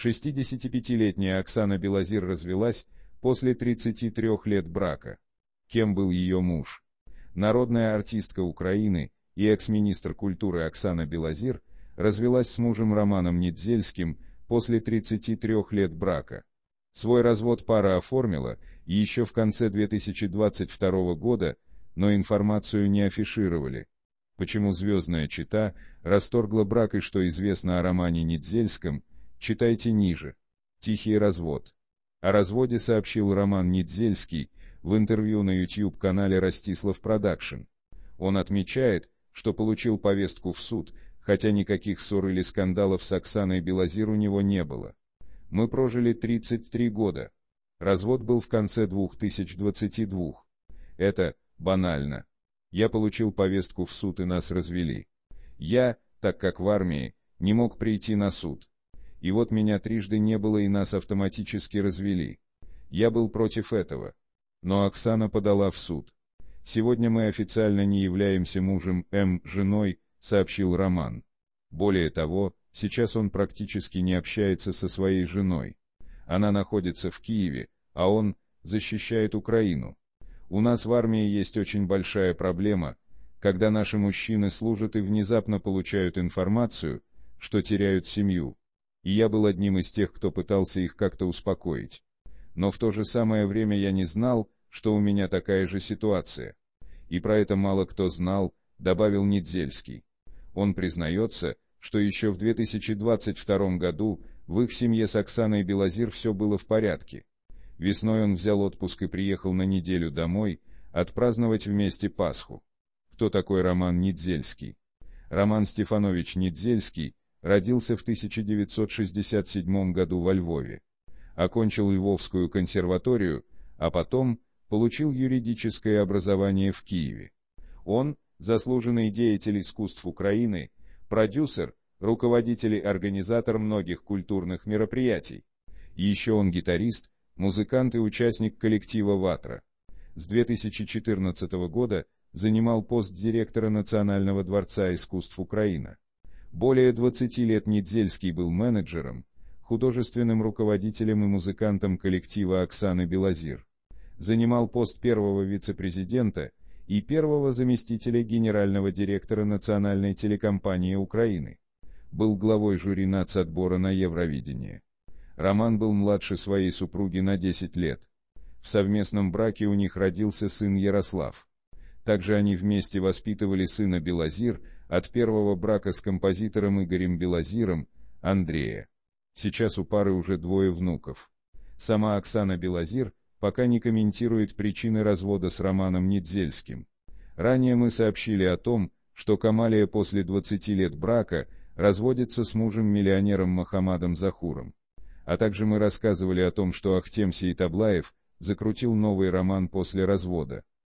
65-летняя Оксана Белозир развелась после 33 лет брака. Кем был ее муж? Народная артистка Украины и экс-министр культуры Оксана Белозир развелась с мужем Романом Недзельским после 33 лет брака. Свой развод пара оформила еще в конце 2022 года, но информацию не афишировали. Почему звездная чита расторгла брак и что известно о романе Недзельском – Читайте ниже. Тихий развод. О разводе сообщил Роман Недзельский в интервью на YouTube-канале Ростислав Продакшн. Он отмечает, что получил повестку в суд, хотя никаких ссор или скандалов с Оксаной Белозир у него не было. Мы прожили 33 года. Развод был в конце 2022. Это банально. Я получил повестку в суд и нас развели. Я, так как в армии, не мог прийти на суд. И вот меня трижды не было и нас автоматически развели. Я был против этого. Но Оксана подала в суд. «Сегодня мы официально не являемся мужем, М, эм, женой», — сообщил Роман. Более того, сейчас он практически не общается со своей женой. Она находится в Киеве, а он защищает Украину. У нас в армии есть очень большая проблема, когда наши мужчины служат и внезапно получают информацию, что теряют семью и я был одним из тех, кто пытался их как-то успокоить. Но в то же самое время я не знал, что у меня такая же ситуация. И про это мало кто знал, добавил Недзельский. Он признается, что еще в 2022 году в их семье с Оксаной Белозир все было в порядке. Весной он взял отпуск и приехал на неделю домой, отпраздновать вместе Пасху. Кто такой Роман Недзельский? Роман Стефанович Недзельский Родился в 1967 году во Львове. Окончил Львовскую консерваторию, а потом получил юридическое образование в Киеве. Он – заслуженный деятель искусств Украины, продюсер, руководитель и организатор многих культурных мероприятий. Еще он гитарист, музыкант и участник коллектива «Ватра». С 2014 года занимал пост директора Национального дворца искусств Украины. Более 20 лет Недзельский был менеджером, художественным руководителем и музыкантом коллектива Оксаны Белозир. Занимал пост первого вице-президента и первого заместителя генерального директора национальной телекомпании Украины. Был главой жюри нацотбора на Евровидение. Роман был младше своей супруги на 10 лет. В совместном браке у них родился сын Ярослав. Также они вместе воспитывали сына Белозир, от первого брака с композитором Игорем Белозиром, Андрея. Сейчас у пары уже двое внуков. Сама Оксана Белозир пока не комментирует причины развода с Романом Недзельским. Ранее мы сообщили о том, что Камалия после 20 лет брака разводится с мужем-миллионером Махамадом Захуром. А также мы рассказывали о том, что Ахтем Сейтаблаев закрутил новый роман после развода.